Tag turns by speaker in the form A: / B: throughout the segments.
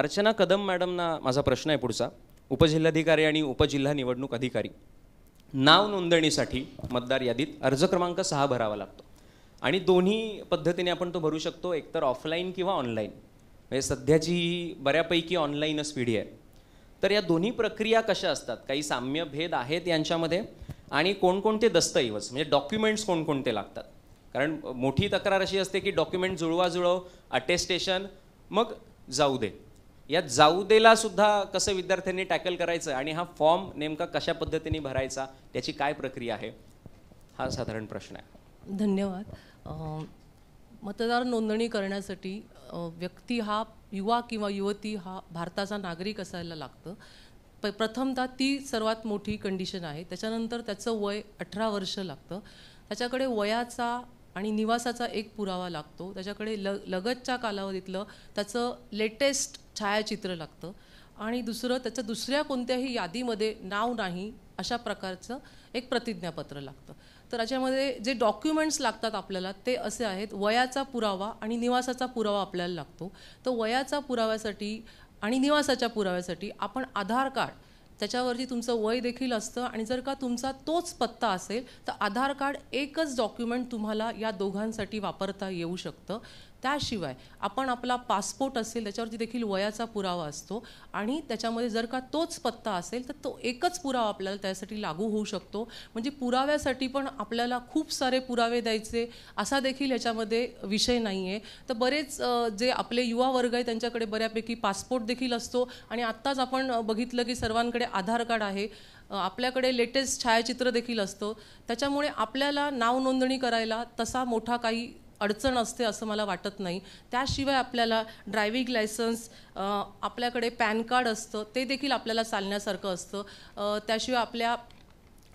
A: अर्चना कदम मॅडमना माझा प्रश्न आहे पुढचा उपजिल्हाधिकारी आणि उपजिल्हा निवडणूक अधिकारी नाव नोंदणीसाठी मतदार यादीत अर्ज क्रमांक सहा भरावा लागतो आणि दोन्ही पद्धतीने आपण तो भरू शकतो एकतर ऑफलाईन किंवा ऑनलाईन म्हणजे सध्याची ही बऱ्यापैकी ऑनलाईनच पिढी आहे तर या दोन्ही प्रक्रिया कशा असतात काही साम्य भेद आहेत यांच्यामध्ये आणि कोणकोणते दस्तऐवज म्हणजे डॉक्युमेंट्स कोणकोणते लागतात कारण मोठी तक्रार अशी असते की डॉक्युमेंट जुळवाजुळव अटेस्टेशन मग जाऊ दे यात जाऊ देला सुद्धा कसं विद्यार्थ्यांनी टॅकल करायचं आणि हा फॉर्म नेमका कशा पद्धतीने भरायचा त्याची काय प्रक्रिया आहे हा साधारण प्रश्न आहे धन्यवाद
B: मतदार नोंदणी करण्यासाठी व्यक्ती हा युवा किंवा युवती हा भारताचा नागरिक असायला लागतं प प्रथमतः ती सर्वात मोठी कंडिशन आहे त्याच्यानंतर त्याचं वय अठरा वर्ष लागतं त्याच्याकडे वयाचा आणि निवासाचा एक पुरावा लागतो त्याच्याकडे ल लगतच्या कालावधीतलं त्याचं लेटेस्ट छायाचित्र लागतं आणि दुसरं त्याचं दुसऱ्या कोणत्याही यादीमध्ये नाव नाही अशा प्रकारचं एक प्रतिज्ञापत्र लागतं तर याच्यामध्ये जे डॉक्युमेंट्स लागतात आपल्याला ते असे आहेत वयाचा पुरावा आणि निवासाचा पुरावा आपल्याला लागतो तर वयाचा पुराव्यासाठी आणि निवासाच्या पुराव्यासाठी आपण आधार कार्ड त्याच्यावरती तुमचं वय देखील असतं आणि जर का तुमचा तोच पत्ता असेल तर आधार कार्ड एकच डॉक्युमेंट तुम्हाला या दोघांसाठी वापरता येऊ शकतं त्याशिवाय आपण आपला पासपोर्ट असेल त्याच्यावरती देखील वयाचा पुरावा असतो आणि त्याच्यामध्ये जर का तोच पत्ता असेल तर तो एकच पुरावा आपल्याला त्यासाठी लागू होऊ शकतो म्हणजे पुराव्यासाठी पण आपल्याला खूप सारे पुरावे द्यायचे असा देखील याच्यामध्ये विषय नाही आहे तर बरेच जे आपले युवा वर्ग आहे त्यांच्याकडे बऱ्यापैकी पासपोर्ट देखील असतो आणि आत्ताच आपण बघितलं की सर्वांकडे आधार कार्ड आहे आपल्याकडे लेटेस्ट छायाचित्र देखील असतं त्याच्यामुळे आपल्याला नाव नोंदणी करायला तसा मोठा काही अडचण असते असं मला वाटत नाही त्याशिवाय आपल्याला ड्रायव्हिंग लायसन्स आपल्याकडे पॅन कार्ड असतं ते देखील आपल्याला चालण्यासारखं असतं त्याशिवाय आपल्या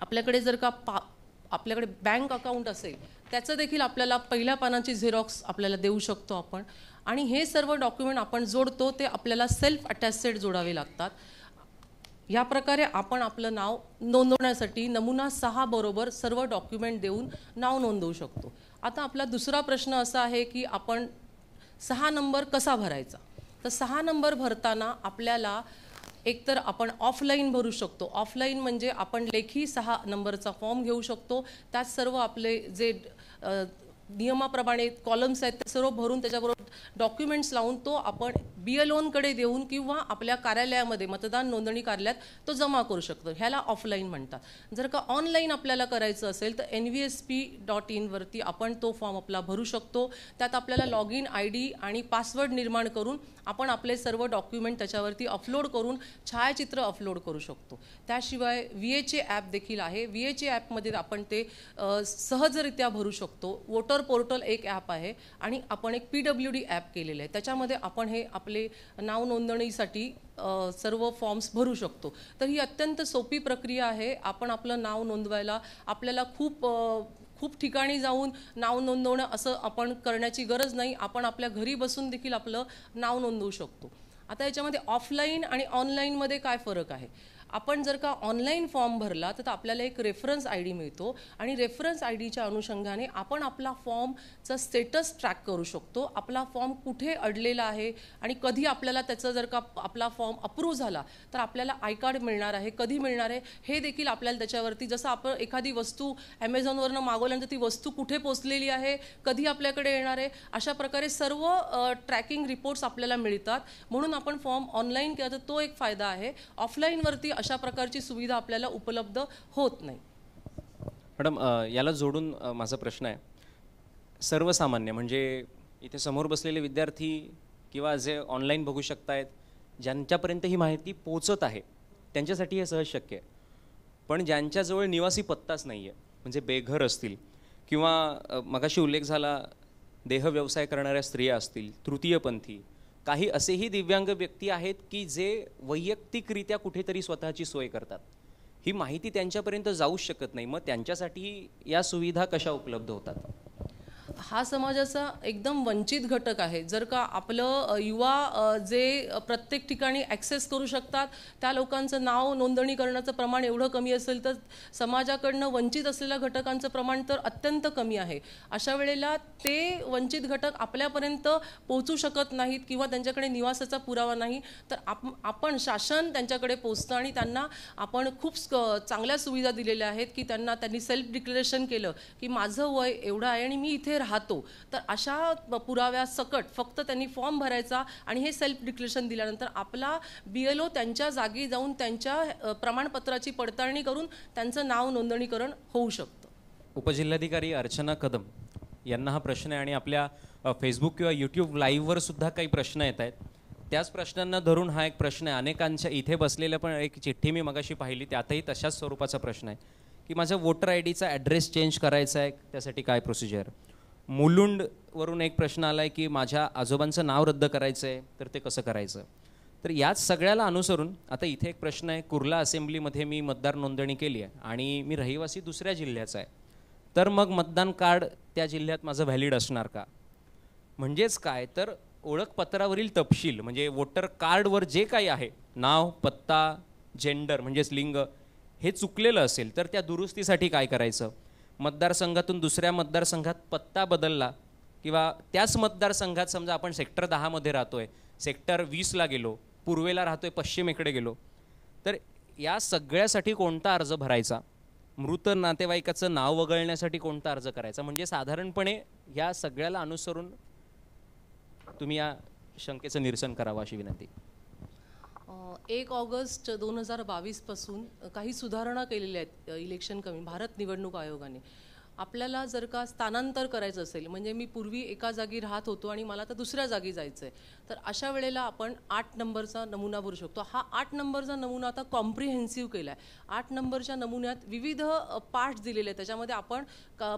B: आपल्याकडे जर का पा आपल्याकडे बँक अकाउंट असेल त्याचं देखील आपल्याला पहिल्या पानाची झेरॉक्स आपल्याला देऊ शकतो आपण आणि हे सर्व डॉक्युमेंट आपण जोडतो ते आपल्याला सेल्फ अटॅस्टेड जोडावे लागतात या प्रकारे आपण आपलं नाव नोंदवण्यासाठी नमुना सहा बरोबर सर्व डॉक्युमेंट देऊन नाव नोंदवू शकतो आता आपला दुसरा प्रश्न असा आहे की आपण सहा नंबर कसा भरायचा तर सहा नंबर भरताना आपल्याला एकतर आपण ऑफलाईन भरू शकतो ऑफलाईन म्हणजे आपण लेखी सहा नंबरचा फॉर्म घेऊ शकतो त्यात सर्व आपले जे नियमाप्रमाणे कॉलम्स आहेत ते सर्व भरून त्याच्याबरोबर डॉक्युमेंट्स लावून तो आपण बी लोनकडे देऊन किंवा आपल्या कार्यालयामध्ये मतदान नोंदणी कार्यालयात तो जमा करू शकतो ह्याला ऑफलाईन म्हणतात जर का ऑनलाईन आपल्याला करायचं असेल तर N V S P dot इनवरती आपण तो फॉर्म आपला भरू शकतो त्यात आपल्याला लॉग इन आय डी आणि पासवर्ड निर्माण करून आपण आपले सर्व डॉक्युमेंट त्याच्यावरती अपलोड करून छायाचित्र अपलोड करू शकतो त्याशिवाय व्ही एचे ॲप देखील आहे व्ही एचे ॲपमध्ये आपण ते सहजरित्या भरू शकतो वोटर पोर्टल एक ॲप आहे आणि आपण एक पी डब्ल्यू डी ॲप केलेलं आहे त्याच्यामध्ये आपण हे आपले आपले नाव नोंदणीसाठी सर्व फॉर्म्स भरू शकतो तर ही अत्यंत सोपी प्रक्रिया आहे आपण आपलं नाव नोंदवायला आपल्याला खूप खूप ठिकाणी जाऊन नाव नोंदवणं असं आपण करण्याची गरज नाही आपण आपल्या घरी बसून देखील आपलं नाव नोंदवू शकतो आता याच्यामध्ये ऑफलाईन आणि ऑनलाईनमध्ये काय फरक आहे आपण जर का ऑनलाईन फॉर्म भरला तर आपल्याला एक रेफरन्स आय डी मिळतो आणि रेफरन्स आय डीच्या अनुषंगाने आपण आपला फॉर्मचा स्टेटस ट्रॅक करू शकतो आपला फॉर्म कुठे अडलेला आहे आणि कधी आपल्याला त्याचा जर का आपला फॉर्म अप्रूव्ह झाला तर आपल्याला आय कार्ड मिळणार आहे कधी मिळणार आहे हे देखील आपल्याला त्याच्यावरती जसं आपण एखादी वस्तू ॲमेझॉनवरनं मागवल्यानंतर ती वस्तू कुठे पोचलेली आहे कधी आपल्याकडे येणार आहे अशा प्रकारे सर्व ट्रॅकिंग रिपोर्ट्स आपल्याला मिळतात म्हणून आपण फॉर्म ऑनलाईन केला तर तो एक फायदा आहे ऑफलाईनवरती अशा प्रकारची सुविधा आपल्याला उपलब्ध होत नाही
A: मॅडम याला जोडून माझा प्रश्न आहे सर्वसामान्य म्हणजे इथे समोर बसलेले विद्यार्थी किंवा जे ऑनलाईन बघू आहेत ज्यांच्यापर्यंत ही माहिती पोचत आहे त्यांच्यासाठी हे सहज शक्य आहे पण ज्यांच्याजवळ निवासी पत्ताच नाही आहे म्हणजे बेघर असतील किंवा मगाशी उल्लेख झाला देह व्यवसाय करणाऱ्या स्त्रिया असतील तृतीयपंथी काही असेही दिव्यांग व्यक्ती आहेत की जे वैयक्तिकरित्या कुठेतरी स्वतःची सोय करतात ही माहिती त्यांच्यापर्यंत जाऊच शकत नाही मग त्यांच्यासाठी या सुविधा कशा उपलब्ध होतात हा
B: समाजाचा एकदम वंचित घटक आहे जर का आपलं युवा जे प्रत्येक ठिकाणी ॲक्सेस करू शकतात त्या लोकांचं नाव नोंदणी करण्याचं प्रमाण एवढं कमी असेल तर समाजाकडनं वंचित असलेल्या घटकांचं प्रमाण तर अत्यंत कमी आहे अशा वेळेला ते वंचित घटक आपल्यापर्यंत पोहोचू शकत नाहीत किंवा त्यांच्याकडे निवासाचा पुरावा नाही तर आप आपण शासन त्यांच्याकडे पोचतं आणि त्यांना आपण खूप चांगल्या सुविधा दिलेल्या आहेत की त्यांना त्यांनी सेल्फ डिक्लेरेशन केलं की माझं वय एवढं आहे आणि मी इथे राह राहतो तर अशा पुराव्यासकट फक्त त्यांनी फॉर्म भरायचा आणि हे सेल्फ डिक्लेरेशन दिल्यानंतर आपला बी एल ओ त्यांच्या जागी जाऊन त्यांच्या प्रमाणपत्राची पडताळणी करून त्यांचं नाव नोंदणीकरण होऊ शकतं
A: उपजिल्हाधिकारी अर्चना कदम यांना हा प्रश्न आहे आणि आपल्या फेसबुक किंवा यूट्यूब लाईव्हवर सुद्धा काही प्रश्न येत आहेत त्याच प्रश्नांना धरून हा एक प्रश्न आहे अनेकांच्या इथे बसलेल्या पण एक चिठ्ठी मी मगाशी पाहिली त्यातही तशाच स्वरूपाचा प्रश्न आहे की माझा वोटर आय डीचा ॲड्रेस चेंज करायचा आहे त्यासाठी काय प्रोसिजर मुलुंडवरून एक प्रश्न आला आहे की माझ्या आजोबांचं नाव रद्द करायचं आहे तर ते कसं करायचं तर याच सगळ्याला अनुसरून आता इथे एक प्रश्न आहे कुर्ला असेंब्लीमध्ये मी मतदार नोंदणी केली आहे आणि मी रहिवासी दुसऱ्या जिल्ह्याचा आहे तर मग मतदान कार्ड त्या जिल्ह्यात माझं व्हॅलिड असणार का म्हणजेच काय तर ओळखपत्रावरील तपशील म्हणजे वोटर कार्डवर जे काही आहे नाव पत्ता जेंडर म्हणजेच लिंग हे चुकलेलं असेल तर त्या दुरुस्तीसाठी काय करायचं मतदारसंघातून दुसऱ्या मतदारसंघात पत्ता बदलला किंवा त्याच मतदारसंघात समजा आपण सेक्टर दहामध्ये राहतो आहे सेक्टर वीसला गेलो पूर्वेला राहतो आहे पश्चिमेकडे गेलो तर या सगळ्यासाठी कोणता अर्ज भरायचा मृत नातेवाईकाचं नाव वगळण्यासाठी कोणता अर्ज करायचा म्हणजे साधारणपणे या सगळ्याला अनुसरून तुम्ही या शंकेचं निरसन करावं अशी विनंती
B: एक ऑगस्ट दोन हजार बावीसपासून काही सुधारणा केलेल्या आहेत इलेक्शन कमी भारत निवडणूक आयोगाने आपल्याला जर का स्थानांतर करायचं असेल म्हणजे मी पूर्वी एका जागी राहत होतो आणि मला आता दुसऱ्या जागी जायचं आहे तर अशा वेळेला आपण आठ नंबरचा नमुना भरू शकतो हा आठ नंबरचा नमुना आता कॉम्प्रिहेन्सिव्ह केला आहे आठ नंबरच्या नमुन्यात विविध पार्ट दिलेले आहेत त्याच्यामध्ये आपण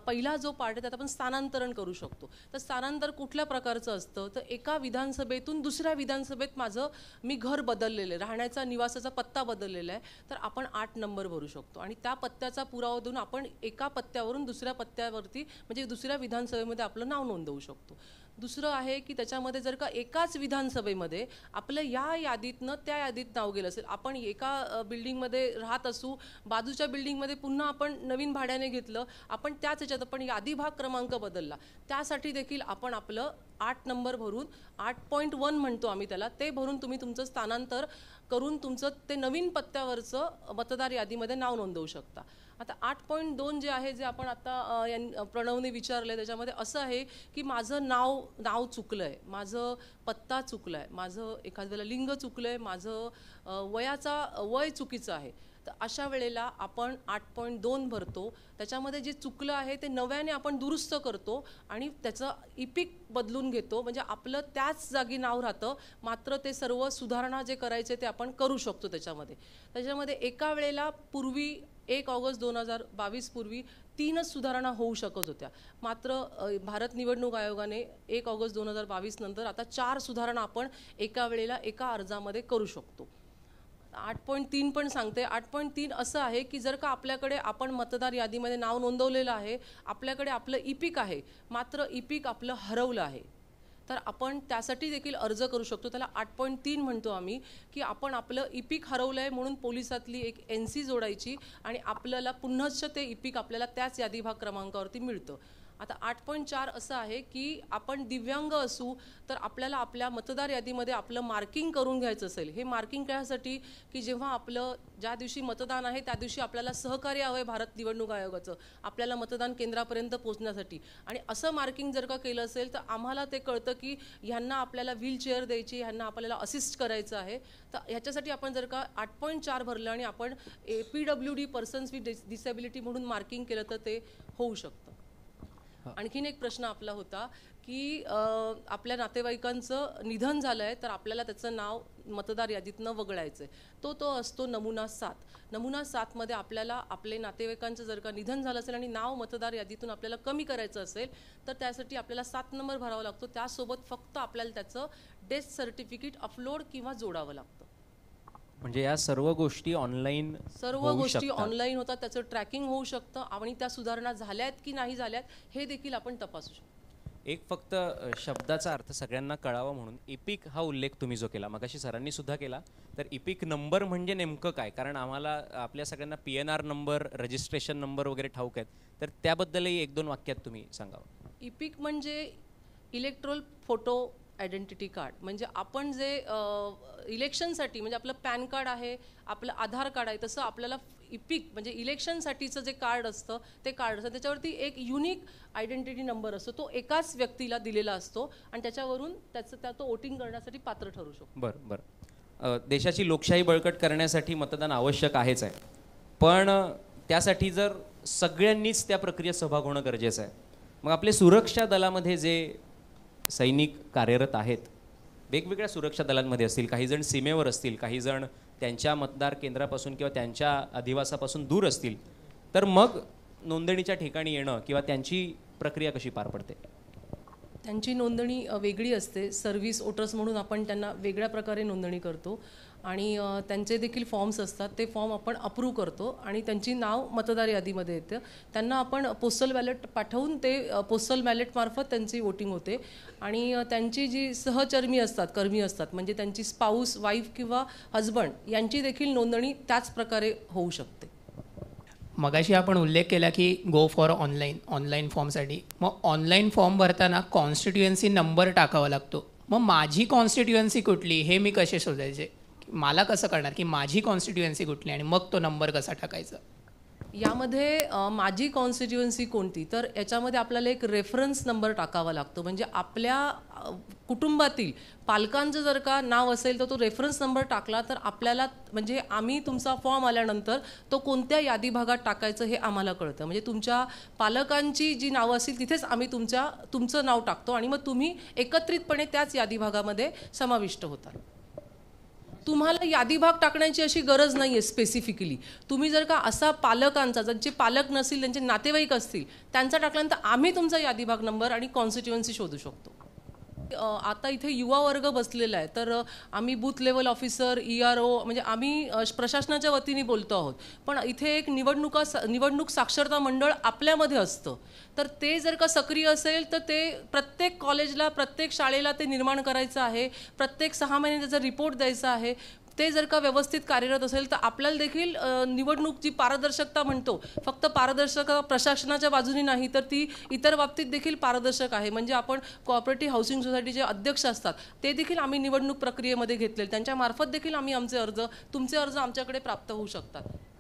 B: पहिला जो पार्ट आहे त्यात आपण स्थानांतरण करू शकतो तर स्थानांतर कुठल्या प्रकारचं असतं तर एका विधानसभेतून दुसऱ्या विधानसभेत माझं मी घर बदललेलं आहे राहण्याचा निवासाचा पत्ता बदललेला आहे तर आपण आठ नंबर भरू शकतो आणि त्या पत्त्याचा पुरावा देऊन आपण एका पत्त्यावरून दुसऱ्या दुसऱ्या पत्त्यावरती म्हणजे दुसऱ्या विधानसभेमध्ये आपलं नाव नोंदवू शकतो दुसरं आहे की त्याच्यामध्ये जर का एकाच विधानसभेमध्ये आपलं या यादीतनं त्या यादीत नाव गेलं असेल आपण एका बिल्डिंगमध्ये राहत असू बाजूच्या बिल्डिंगमध्ये पुन्हा आपण नवीन भाड्याने घेतलं आपण त्याच याच्यात पण यादी भाग क्रमांक बदलला त्यासाठी देखील आपण आपलं आठ नंबर भरून आठ पॉईंट वन म्हणतो आम्ही त्याला ते भरून तुम्ही तुमचं स्थानांतर करून तुमचं ते नवीन पत्त्यावरचं मतदार यादीमध्ये नाव नोंदवू शकता आता आठ पॉईंट दोन जे आहे जे आपण आता यां प्रणवने विचारलं त्याच्यामध्ये असं आहे की माझं नाव नाव चुकलं आहे माझं पत्ता चुकला आहे माझं एखाद्याला लिंग चुकलं आहे माझं वयाचा वय चुकीचं आहे तर अशा वेळेला आपण आठ पॉईंट दोन भरतो त्याच्यामध्ये जे चुकलं आहे ते नव्याने आपण दुरुस्त करतो आणि त्याचं इपिक बदलून घेतो म्हणजे आपलं त्याच जागी नाव राहतं मात्र ते सर्व सुधारणा जे करायचे ते आपण करू शकतो त्याच्यामध्ये त्याच्यामध्ये एका वेळेला पूर्वी एक ऑगस्ट दोन हजार बावीस पूर्वी तीनच सुधारणा होऊ शकत होत्या मात्र भारत निवडणूक आयोगाने एक ऑगस्ट दोन हजार बावीस नंतर आता चार सुधारणा आपण एका वेळेला एका अर्जामध्ये करू शकतो आठ पॉईंट तीन पण सांगते आठ पॉईंट तीन असं आहे की जर का आपल्याकडे आपण मतदार यादीमध्ये नाव नोंदवलेलं आहे आपल्याकडे आपलं इपिक आहे मात्र इपिक आपलं हरवलं आहे तर आपण त्यासाठी देखील अर्ज करू शकतो त्याला आठ पॉईंट तीन म्हणतो आम्ही की आपण आपलं इपिक हरवलं आहे म्हणून पोलिसातली एक एन सी जोडायची आणि आपल्याला पुन्हाच ते इपिक आपल्याला त्याच यादी भाग क्रमांकावरती मिळतं आता आठ पॉईंट चार असं आहे की आपण दिव्यांग असू तर आपल्याला आपल्या मतदार यादीमध्ये आपलं मार्किंग करून घ्यायचं असेल हे मार्किंग कशासाठी की जेव्हा आपलं ज्या दिवशी मतदान आहे त्या दिवशी आपल्याला सहकार्य हवं आहे भारत निवडणूक आयोगाचं आपल्याला मतदान केंद्रापर्यंत पोहोचण्यासाठी आणि असं मार्किंग जर का केलं असेल तर आम्हाला ते कळतं की ह्यांना आपल्याला व्हीलचेअर द्यायची ह्यांना आपल्याला असिस्ट करायचं आहे तर ह्याच्यासाठी आपण जर का आठ पॉईंट चार भरलं आणि आपण A P W D persons with disability म्हणून मार्किंग केलं तर ते होऊ शकतं आणखीन एक प्रश्न आपला होता की आपल्या नातेवाईकांचं निधन झालं आहे तर आपल्याला त्याचं नाव मतदार यादीतनं वगळायचं आहे तो तो असतो नमुना सात नमुना सातमध्ये आपल्याला आपले नातेवाईकांचं जर का निधन झालं असेल आणि नाव मतदार यादीतून आपल्याला कमी करायचं असेल तर त्यासाठी आपल्याला सात नंबर भरावा लागतो त्यासोबत फक्त आपल्याला त्याचं डेथ सर्टिफिकेट अपलोड किंवा जोडावं लागतं
A: म्हणजे या सर्व गोष्टी ऑनलाईन सर्व गोष्टी ऑनलाईन
B: होतात त्याचं ट्रॅकिंग होऊ शकतं आणि त्या सुधारणा झाल्यात की नाही झाल्यात हे देखील आपण तपासू शकतो
A: एक फक्त शब्दाचा अर्थ सगळ्यांना कळावा म्हणून इपिक हा उल्लेख तुम्ही जो केला मगाशी सरांनी सुद्धा केला तर इपिक नंबर म्हणजे नेमकं काय कारण आम्हाला आपल्या सगळ्यांना P N R number registration number वगैरे ठाऊक आहेत तर त्याबद्दलही एक दोन वाक्यात तुम्ही सांगावं
B: इपिक म्हणजे इलेक्ट्रोल फोटो आयडेंटिटी कार्ड म्हणजे आपण जे इलेक्शनसाठी म्हणजे आपलं पॅन कार्ड आहे आपलं आधार कार्ड आहे तसं आपल्याला इपिक म्हणजे इलेक्शनसाठीचं जे कार्ड असतं ते कार्ड असतं त्याच्यावरती एक युनिक आयडेंटिटी नंबर असतो तो एकाच व्यक्तीला दिलेला असतो आणि त्याच्यावरून त्याचं त्या तो वोटिंग करण्यासाठी पात्र ठरू शकतो
A: बरं बरं देशाची लोकशाही बळकट करण्यासाठी मतदान आवश्यक आहेच आहे पण त्यासाठी जर सगळ्यांनीच त्या प्रक्रियेत सहभाग होणं गरजेचं आहे मग आपले सुरक्षा दलामध्ये जे सैनिक कार्यरत आहेत वेगवेगळ्या सुरक्षा दलांमध्ये असतील काही जण सीमेवर असतील काहीजण त्यांच्या मतदार केंद्रापासून किंवा त्यांच्या अधिवासापासून दूर असतील तर मग नोंदणीच्या ठिकाणी येणं किंवा त्यांची प्रक्रिया कशी पार पडते
B: त्यांची नोंदणी वेगळी असते सर्व्हिस ओटर्स म्हणून आपण त्यांना वेगळ्या प्रकारे नोंदणी करतो आणि त्यांचे देखील फॉर्म्स असतात ते फॉर्म आपण अप्रूव्ह करतो आणि त्यांची नाव मतदार यादीमध्ये येतं त्यांना आपण पोस्टल बॅलेट पाठवून ते पोस्टल बॅलेटमार्फत त्यांची वोटिंग होते आणि त्यांची जी सहचर्मी असतात कर्मी असतात म्हणजे त्यांची स्पाऊस वाईफ किंवा हजबंड यांची देखील नोंदणी त्याच प्रकारे होऊ शकते
A: मगाशी आपण उल्लेख केला की गो फॉर ऑनलाईन ऑनलाईन फॉर्मसाठी मग ऑनलाईन फॉर्म भरताना कॉन्स्टिट्युएन्सी नंबर टाकावा लागतो मग माझी कॉन्स्टिट्युएन्सी कुठली हे मी कसे शोधायचे मला कसं करणार की माझी कॉन्स्टिट्युएन्सी कुठली आणि मग तो नंबर कसा टाकायचा
B: यामध्ये माझी कॉन्स्टिट्युएन्सी कोणती तर याच्यामध्ये आपल्याला एक रेफरन्स नंबर टाकावा लागतो म्हणजे आपल्या कुटुंबातील पालकांचं जर का नाव असेल तर तो रेफरन्स नंबर टाकला तर आपल्याला म्हणजे आम्ही तुमचा फॉर्म आल्यानंतर तो कोणत्या यादी भागात टाकायचं हे आम्हाला कळतं म्हणजे तुमच्या पालकांची जी नावं असतील तिथेच आम्ही तुमच्या तुमचं नाव टाकतो आणि मग तुम्ही एकत्रितपणे त्याच यादी भागामध्ये समाविष्ट होता तुम्हाला यादी भाग टाकण्याची अशी गरज नाही आहे स्पेसिफिकली तुम्ही जर का असा पालकांचा ज्यांचे पालक नसतील त्यांचे नातेवाईक असतील त्यांचा टाकल्यानंतर आम्ही तुमचा यादी भाग नंबर आणि कॉन्स्टिट्युएन्सी शोधू शकतो आता इथे युवा वर्ग बसलेला आहे तर आम्ही booth level officer E R O म्हणजे आम्ही प्रशासनाच्या वतीने बोलतो आहोत पण इथे एक निवडणुका निवडणूक साक्षरता मंडळ आपल्यामध्ये असतं तर ते जर का सक्रिय असेल तर ते प्रत्येक कॉलेजला प्रत्येक शाळेला ते निर्माण करायचं आहे प्रत्येक सहा महिने रिपोर्ट द्यायचा आहे ते जर का व्यवस्थित कार्यरत असेल तर आपल्याला देखील निवडणूक जी पारदर्शकता म्हणतो फक्त पारदर्शक प्रशासनाच्या बाजूनी नाही तर ती इतर बाबतीत देखील पारदर्शक आहे म्हणजे आपण कॉपरेटिव्ह हाऊसिंग सोसायटीचे अध्यक्ष असतात ते देखील आम्ही निवडणूक प्रक्रियेमध्ये घेतले त्यांच्यामार्फत देखील आम्ही आमचे अर्ज तुमचे अर्ज आमच्याकडे प्राप्त होऊ शकतात